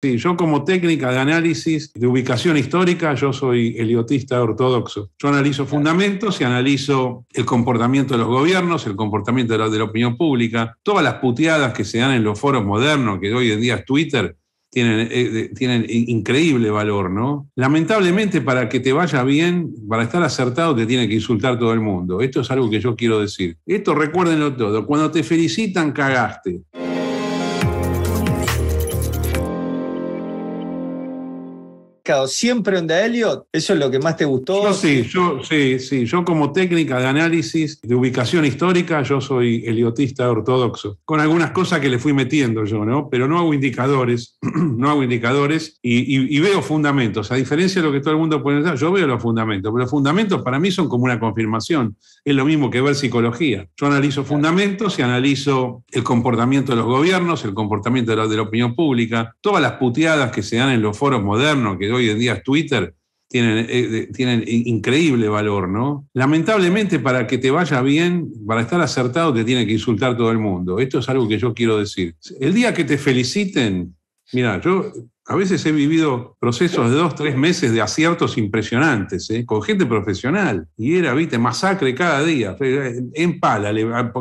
Sí, yo como técnica de análisis de ubicación histórica, yo soy eliotista ortodoxo. Yo analizo fundamentos y analizo el comportamiento de los gobiernos, el comportamiento de la, opinión pública, todas las puteadas que se dan en los foros modernos, que hoy en día es Twitter, tienen, eh, tienen, increíble valor, ¿no? Lamentablemente, para que te vaya bien, para estar acertado, te tiene que insultar todo el mundo. Esto es algo que yo quiero decir. Esto recuérdenlo todo. Cuando te felicitan, cagaste. siempre siempre onda Elliot? ¿Eso es lo que más te gustó? Yo sí, yo sí, sí. Yo como técnica de análisis de ubicación histórica, yo soy eliotista ortodoxo, con algunas cosas que le fui metiendo yo, ¿no? Pero no hago indicadores, no hago indicadores y, veo fundamentos. A diferencia de lo que todo el mundo puede pensar, yo veo los fundamentos, pero los fundamentos para mí son como una confirmación. Es lo mismo que ver psicología. Yo analizo fundamentos y analizo el comportamiento de los gobiernos, el comportamiento de la, opinión pública, todas las puteadas que se dan en los foros modernos, que hoy en día Twitter, tienen, eh, eh, tienen increíble valor, ¿no? Lamentablemente, para que te vaya bien, para estar acertado, te tiene que insultar todo el mundo. Esto es algo que yo quiero decir. El día que te feliciten, mira, yo a veces he vivido procesos de dos, tres meses de aciertos impresionantes, ¿eh? con gente profesional. Y era, viste, masacre cada día. En eh,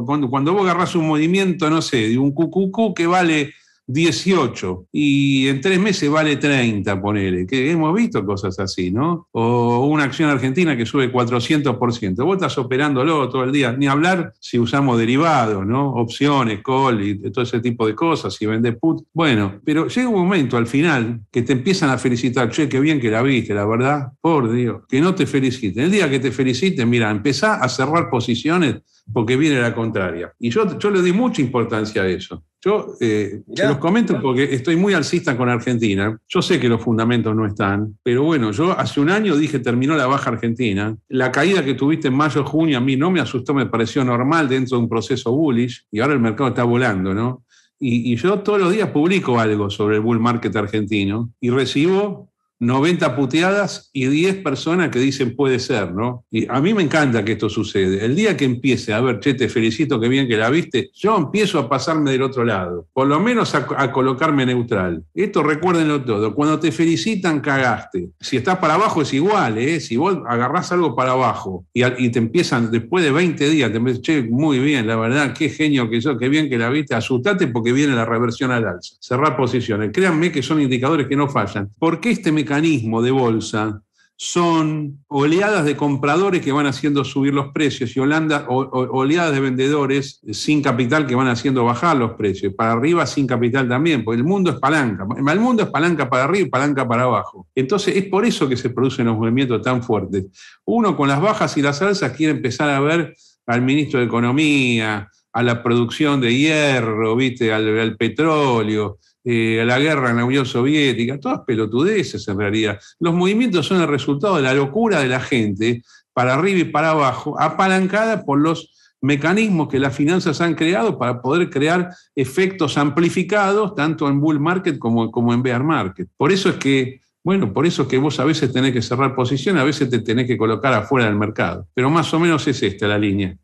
cuando, cuando vos agarrás un movimiento, no sé, de un cucucú que vale 18 y en tres meses vale 30, ponele, que hemos visto cosas así, ¿no? O una acción argentina que sube 400%. Vos estás operándolo todo el día, ni hablar si usamos derivados, ¿no? Opciones, call y todo ese tipo de cosas, si vendes put. Bueno, pero llega un momento al final que te empiezan a felicitar, che, qué bien que la viste, la verdad, por Dios, que no te feliciten. El día que te feliciten, mira, empezá a cerrar posiciones porque viene la contraria. Y yo, yo le di mucha importancia a eso. Yo eh, los comento porque estoy muy alcista con Argentina. Yo sé que los fundamentos no están, pero bueno, yo hace un año dije terminó la baja argentina. La caída que tuviste en mayo, junio, a mí no me asustó, me pareció normal dentro de un proceso bullish y ahora el mercado está volando, ¿no? Y, y yo todos los días publico algo sobre el bull market argentino y recibo 90 puteadas y 10 personas que dicen puede ser, ¿no? Y a mí me encanta que esto sucede. El día que empiece, a ver, che, te felicito, que bien que la viste, yo empiezo a pasarme del otro lado, por lo menos a, colocarme neutral. Esto recuérdenlo todo. Cuando te felicitan, cagaste. Si estás para abajo es igual, ¿eh? Si vos agarrás algo para abajo y, te empiezan, después de 20 días, te empiezan, che, muy bien, la verdad, qué genio que sos, qué bien que la viste, asustate porque viene la reversión al alza. Cerrar posiciones. Créanme que son indicadores que no fallan. ¿Por qué este me mecanismo de bolsa son oleadas de compradores que van haciendo subir los precios y Holanda, oleadas de vendedores sin capital que van haciendo bajar los precios. Para arriba sin capital también, porque el mundo es palanca. El mundo es palanca para arriba y palanca para abajo. Entonces es por eso que se producen los movimientos tan fuertes. Uno con las bajas y las alzas quiere empezar a ver al ministro de Economía, a la producción de hierro, ¿viste? al petróleo, eh, la guerra en la Unión Soviética, todas pelotudeces en realidad. Los movimientos son el resultado de la locura de la gente, para arriba y para abajo, apalancada por los mecanismos que las finanzas han creado para poder crear efectos amplificados tanto en bull market como, en bear market. Por eso es que bueno, por eso es que vos a veces tenés que cerrar posiciones, a veces te tenés que colocar afuera del mercado. Pero más o menos es esta la línea.